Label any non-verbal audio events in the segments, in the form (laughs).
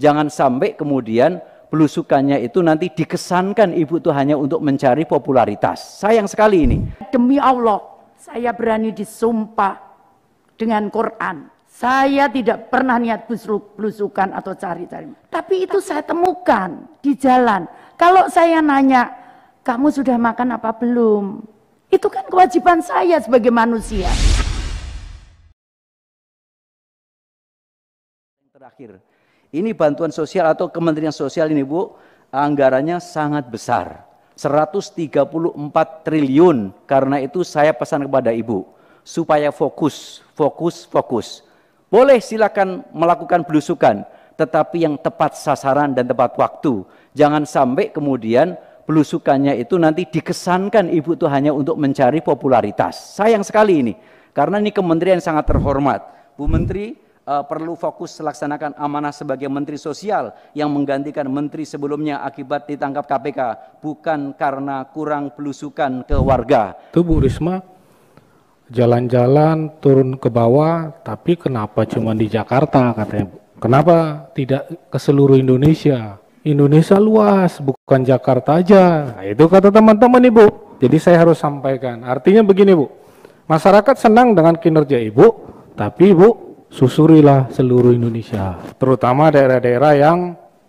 Jangan sampai kemudian belusukannya itu nanti dikesankan ibu itu hanya untuk mencari popularitas. Sayang sekali ini. Demi Allah, saya berani disumpah dengan Quran. Saya tidak pernah niat belusukan atau cari-cari. Tapi itu saya temukan di jalan. Kalau saya nanya, kamu sudah makan apa belum? Itu kan kewajiban saya sebagai manusia. Terakhir, ini bantuan sosial atau Kementerian Sosial ini Bu, anggarannya sangat besar. 134 triliun. Karena itu saya pesan kepada Ibu supaya fokus, fokus, fokus. Boleh silakan melakukan belusukan, tetapi yang tepat sasaran dan tepat waktu. Jangan sampai kemudian belusukannya itu nanti dikesankan ibu itu hanya untuk mencari popularitas. Sayang sekali ini, karena ini kementerian sangat terhormat. Bu Menteri uh, perlu fokus melaksanakan amanah sebagai menteri sosial yang menggantikan menteri sebelumnya akibat ditangkap KPK bukan karena kurang pelusukan ke warga. Itu Bu Risma jalan-jalan turun ke bawah tapi kenapa cuma di Jakarta katanya Bu? Kenapa tidak ke seluruh Indonesia? Indonesia luas, bukan Jakarta aja. Nah, itu kata teman-teman Ibu. Jadi saya harus sampaikan. Artinya begini Bu, masyarakat senang dengan kinerja Ibu, tapi Ibu susurilah seluruh Indonesia, terutama daerah-daerah yang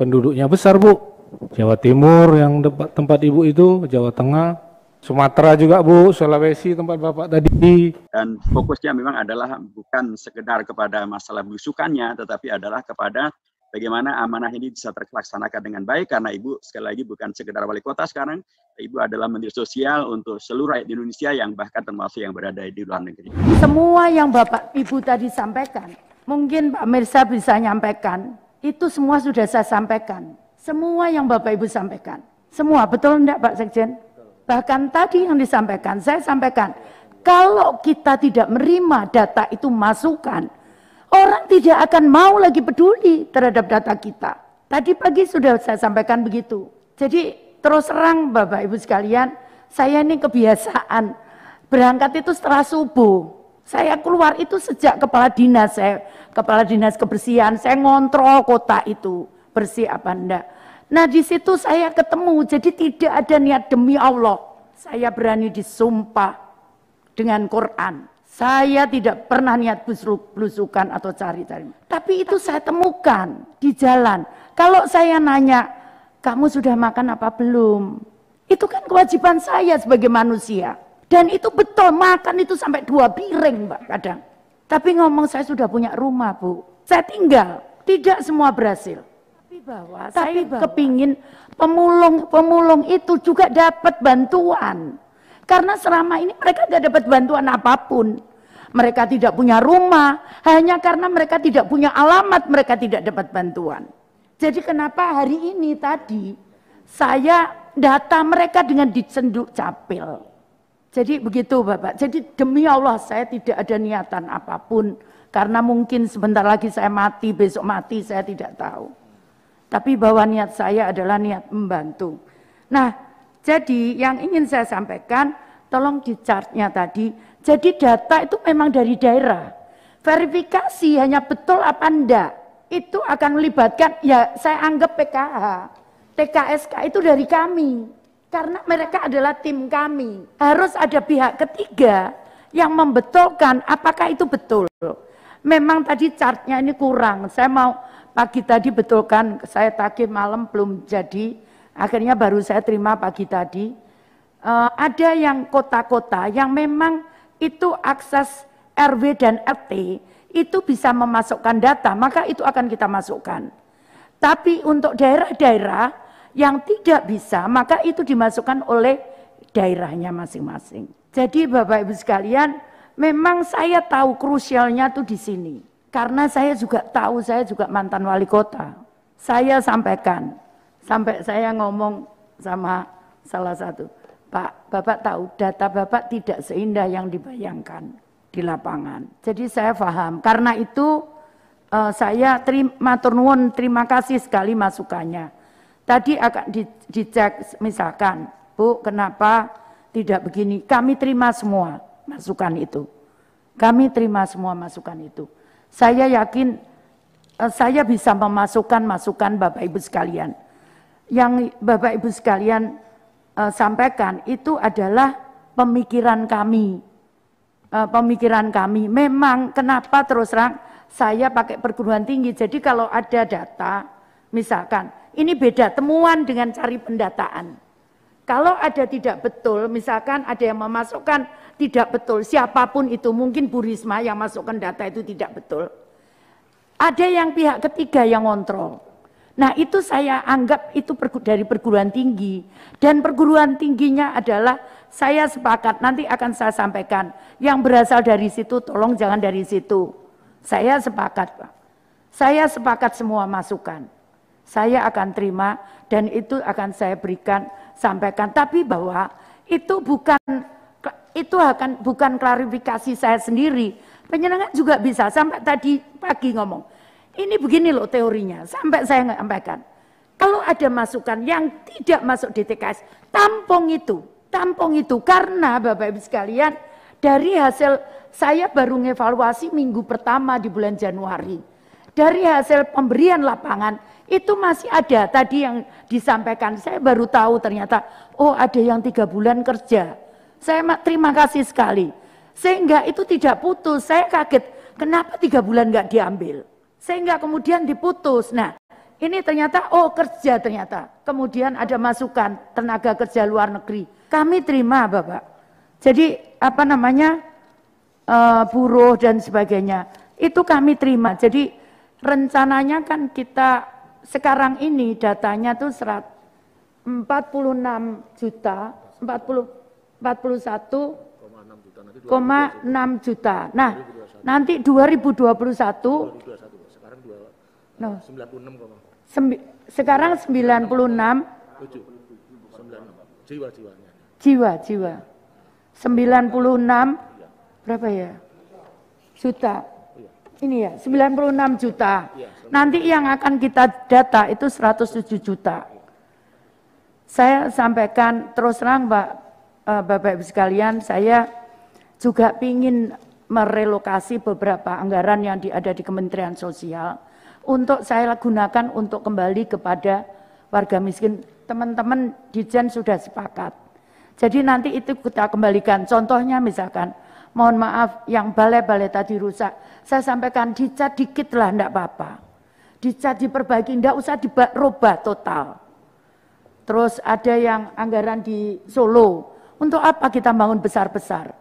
penduduknya besar, Bu. Jawa Timur yang tempat, tempat Ibu itu, Jawa Tengah, Sumatera juga, Bu, Sulawesi tempat Bapak tadi. Dan fokusnya memang adalah bukan sekedar kepada masalah belusukannya, tetapi adalah kepada bagaimana amanah ini bisa terlaksanakan dengan baik karena Ibu sekali lagi bukan sekedar wali kota sekarang, Ibu adalah menteri sosial untuk seluruh rakyat Indonesia yang bahkan termasuk yang berada di luar negeri. Semua yang Bapak Ibu tadi sampaikan, mungkin Pak Mirsa bisa nyampaikan, itu semua sudah saya sampaikan. Semua yang Bapak Ibu sampaikan. Semua, betul enggak Pak Sekjen? Bahkan tadi yang disampaikan, saya sampaikan, kalau kita tidak menerima data itu masukan, Orang tidak akan mau lagi peduli terhadap data kita. Tadi pagi sudah saya sampaikan begitu. Jadi terus terang Bapak Ibu sekalian, saya ini kebiasaan berangkat itu setelah subuh. Saya keluar itu sejak kepala dinas saya, kepala dinas kebersihan, saya ngontrol kota itu bersih apa enggak. Nah di situ saya ketemu, jadi tidak ada niat demi Allah. Saya berani disumpah dengan Quran. Saya tidak pernah niat belusukan atau cari-cari. Tapi itu saya temukan di jalan. Kalau saya nanya, kamu sudah makan apa belum? Itu kan kewajiban saya sebagai manusia. Dan itu betul, makan itu sampai dua piring mbak kadang. Tapi ngomong saya sudah punya rumah bu. Saya tinggal, tidak semua berhasil. Tapi bahwa Tapi saya kepingin pemulung-pemulung itu juga dapat bantuan. Karena selama ini mereka gak dapat bantuan apapun. Mereka tidak punya rumah, hanya karena mereka tidak punya alamat, mereka tidak dapat bantuan. Jadi kenapa hari ini tadi saya data mereka dengan dicenduk capil. Jadi begitu Bapak, jadi demi Allah saya tidak ada niatan apapun. Karena mungkin sebentar lagi saya mati, besok mati, saya tidak tahu. Tapi bahwa niat saya adalah niat membantu. Nah, jadi yang ingin saya sampaikan, tolong di chartnya tadi, jadi data itu memang dari daerah. Verifikasi hanya betul apa enggak, itu akan melibatkan, ya saya anggap PKH, TKSK itu dari kami. Karena mereka adalah tim kami. Harus ada pihak ketiga yang membetulkan apakah itu betul. Memang tadi chartnya ini kurang, saya mau pagi tadi betulkan, saya tagih malam belum jadi Akhirnya baru saya terima pagi tadi, uh, ada yang kota-kota yang memang itu akses RW dan RT itu bisa memasukkan data, maka itu akan kita masukkan. Tapi untuk daerah-daerah yang tidak bisa, maka itu dimasukkan oleh daerahnya masing-masing. Jadi Bapak Ibu sekalian, memang saya tahu krusialnya itu di sini. Karena saya juga tahu, saya juga mantan wali kota. Saya sampaikan, Sampai saya ngomong sama salah satu, Pak, Bapak tahu data Bapak tidak seindah yang dibayangkan di lapangan. Jadi saya paham. Karena itu uh, saya terima turun, terima kasih sekali masukannya. Tadi akan di, dicek misalkan, Bu, kenapa tidak begini? Kami terima semua masukan itu. Kami terima semua masukan itu. Saya yakin eh, saya bisa memasukkan masukan Bapak Ibu sekalian yang Bapak Ibu sekalian uh, sampaikan itu adalah pemikiran kami. Uh, pemikiran kami memang kenapa terus terang saya pakai perguruan tinggi. Jadi kalau ada data misalkan ini beda temuan dengan cari pendataan. Kalau ada tidak betul, misalkan ada yang memasukkan tidak betul, siapapun itu mungkin Bu Risma yang masukkan data itu tidak betul. Ada yang pihak ketiga yang ngontrol. Nah itu saya anggap itu dari perguruan tinggi. Dan perguruan tingginya adalah saya sepakat, nanti akan saya sampaikan. Yang berasal dari situ tolong jangan dari situ. Saya sepakat Pak. Saya sepakat semua masukan. Saya akan terima dan itu akan saya berikan, sampaikan. Tapi bahwa itu bukan itu akan bukan klarifikasi saya sendiri. Penyelenggara juga bisa sampai tadi pagi ngomong ini begini loh teorinya, sampai saya sampaikan. Kalau ada masukan yang tidak masuk di TKS, tampung itu, tampung itu. Karena Bapak-Ibu sekalian, dari hasil saya baru ngevaluasi minggu pertama di bulan Januari. Dari hasil pemberian lapangan, itu masih ada tadi yang disampaikan. Saya baru tahu ternyata, oh ada yang tiga bulan kerja. Saya terima kasih sekali. Sehingga itu tidak putus, saya kaget, kenapa tiga bulan nggak diambil? sehingga kemudian diputus. Nah, ini ternyata oh kerja ternyata. Kemudian ada masukan tenaga kerja luar negeri. Kami terima, Bapak. Jadi apa namanya? Uh, buruh dan sebagainya. Itu kami terima. Jadi rencananya kan kita sekarang ini datanya tuh 146 46 juta 40 41 6 juta. Nah, nanti 2021, 2021 No. 96 kok. Sembi sekarang 96. 7. Jiwa-jiwanya. Jiwa-jiwa. 96 berapa ya? Juta. Iya. Ini ya, 96 iya, juta. Nanti yang akan kita data itu 107 juta. Saya sampaikan terus terang Mbak eh, Bapak Ibu sekalian, saya juga ingin merelokasi beberapa anggaran yang ada di Kementerian Sosial untuk saya gunakan untuk kembali kepada warga miskin. Teman-teman Dijen sudah sepakat. Jadi nanti itu kita kembalikan. Contohnya misalkan, mohon maaf yang balai-balai tadi rusak. Saya sampaikan dicat dikit lah, enggak apa-apa. Dicat diperbaiki, enggak usah dirubah total. Terus ada yang anggaran di Solo. Untuk apa kita bangun besar-besar?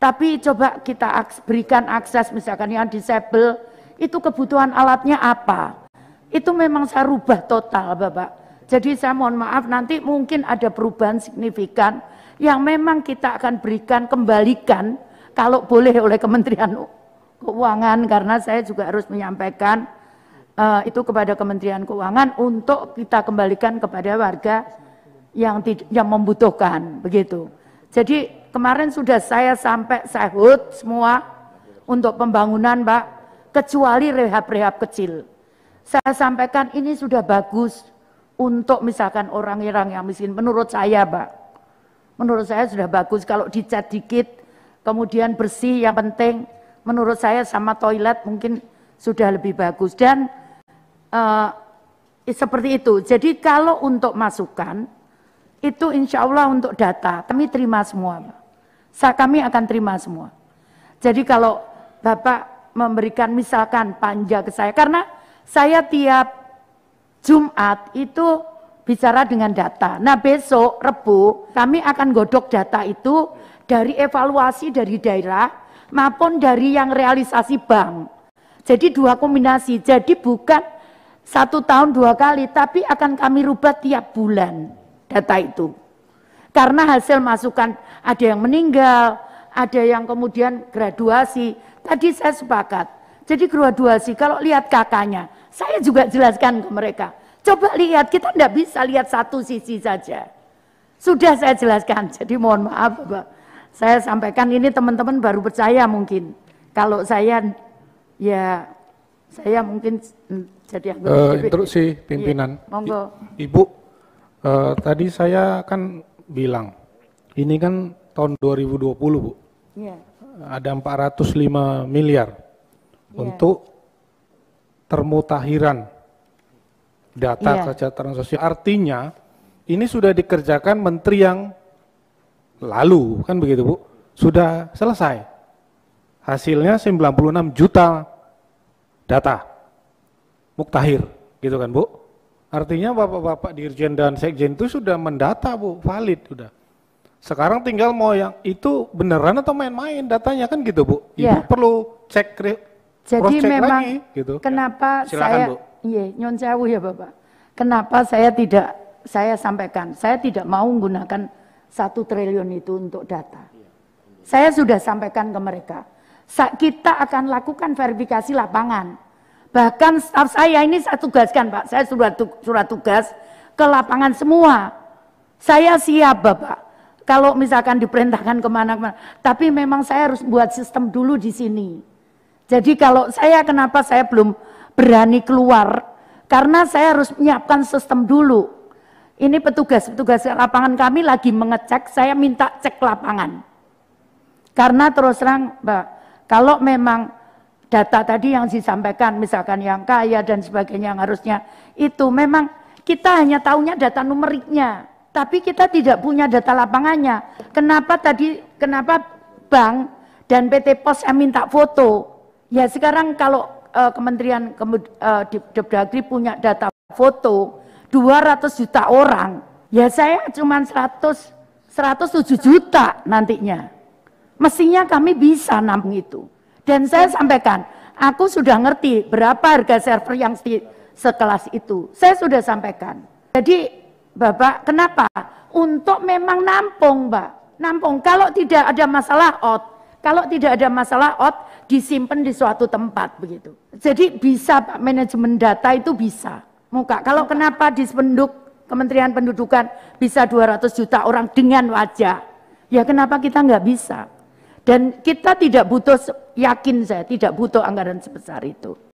Tapi coba kita berikan akses misalkan yang disable itu kebutuhan alatnya apa. Itu memang saya rubah total Bapak. Jadi saya mohon maaf nanti mungkin ada perubahan signifikan yang memang kita akan berikan kembalikan kalau boleh oleh Kementerian Keuangan karena saya juga harus menyampaikan uh, itu kepada Kementerian Keuangan untuk kita kembalikan kepada warga yang yang membutuhkan begitu. Jadi kemarin sudah saya sampai sahut semua untuk pembangunan Pak kecuali rehab-rehab kecil. Saya sampaikan ini sudah bagus untuk misalkan orang-orang yang miskin. Menurut saya, Pak, menurut saya sudah bagus kalau dicat dikit, kemudian bersih yang penting. Menurut saya sama toilet mungkin sudah lebih bagus dan uh, seperti itu. Jadi kalau untuk masukan itu insya Allah untuk data kami terima semua, Saya, kami akan terima semua. Jadi kalau Bapak memberikan misalkan panja ke saya karena saya tiap Jumat itu bicara dengan data. Nah besok Rebu kami akan godok data itu dari evaluasi dari daerah maupun dari yang realisasi bank. Jadi dua kombinasi. Jadi bukan satu tahun dua kali, tapi akan kami rubah tiap bulan data itu. Karena hasil masukan ada yang meninggal, ada yang kemudian graduasi, Tadi saya sepakat. Jadi graduasi kalau lihat kakaknya, saya juga jelaskan ke mereka. Coba lihat, kita tidak bisa lihat satu sisi saja. Sudah saya jelaskan, (laughs) jadi mohon maaf Bapak. Saya sampaikan ini teman-teman baru percaya mungkin. Kalau saya, ya saya mungkin jadi eh, anggota uh, Interupsi iya, pimpinan. Iya, monggo. Ibu, uh, tadi saya kan bilang, ini kan tahun 2020 Bu. Iya. Yeah ada 405 miliar yeah. untuk termutahiran data yeah. kesejahteraan sosial. Artinya ini sudah dikerjakan menteri yang lalu, kan begitu Bu? Sudah selesai. Hasilnya 96 juta data muktahir, gitu kan Bu? Artinya bapak-bapak dirjen dan sekjen itu sudah mendata Bu, valid sudah. Sekarang tinggal mau yang itu beneran atau main-main datanya kan gitu Bu. Ya. perlu cek Jadi memang lagi, gitu. kenapa ya. Silakan, saya Bu. Iya, nyon jauh ya Bapak. Kenapa saya tidak saya sampaikan, saya tidak mau menggunakan satu triliun itu untuk data. Saya sudah sampaikan ke mereka. Kita akan lakukan verifikasi lapangan. Bahkan staf saya ini saya tugaskan Pak, saya surat tugas ke lapangan semua. Saya siap Bapak kalau misalkan diperintahkan kemana-mana, tapi memang saya harus buat sistem dulu di sini. Jadi kalau saya kenapa saya belum berani keluar, karena saya harus menyiapkan sistem dulu. Ini petugas-petugas lapangan kami lagi mengecek, saya minta cek lapangan. Karena terus terang, Mbak, kalau memang data tadi yang disampaikan, misalkan yang kaya dan sebagainya yang harusnya, itu memang kita hanya tahunya data numeriknya tapi kita tidak punya data lapangannya. Kenapa tadi, kenapa bank dan PT Pos saya minta foto? Ya sekarang kalau uh, Kementerian uh, Depdagri punya data foto 200 juta orang, ya saya cuma 100, 107 juta nantinya. Mestinya kami bisa nampung itu. Dan saya sampaikan, aku sudah ngerti berapa harga server yang di sekelas itu. Saya sudah sampaikan. Jadi Bapak, kenapa? Untuk memang nampung, Mbak. Nampung. Kalau tidak ada masalah out, kalau tidak ada masalah out, disimpan di suatu tempat begitu. Jadi bisa Pak manajemen data itu bisa. Muka. Kalau iya, kenapa di penduk Kementerian Pendudukan bisa 200 juta orang dengan wajah? Ya kenapa kita nggak bisa? Dan kita tidak butuh, yakin saya tidak butuh anggaran sebesar itu.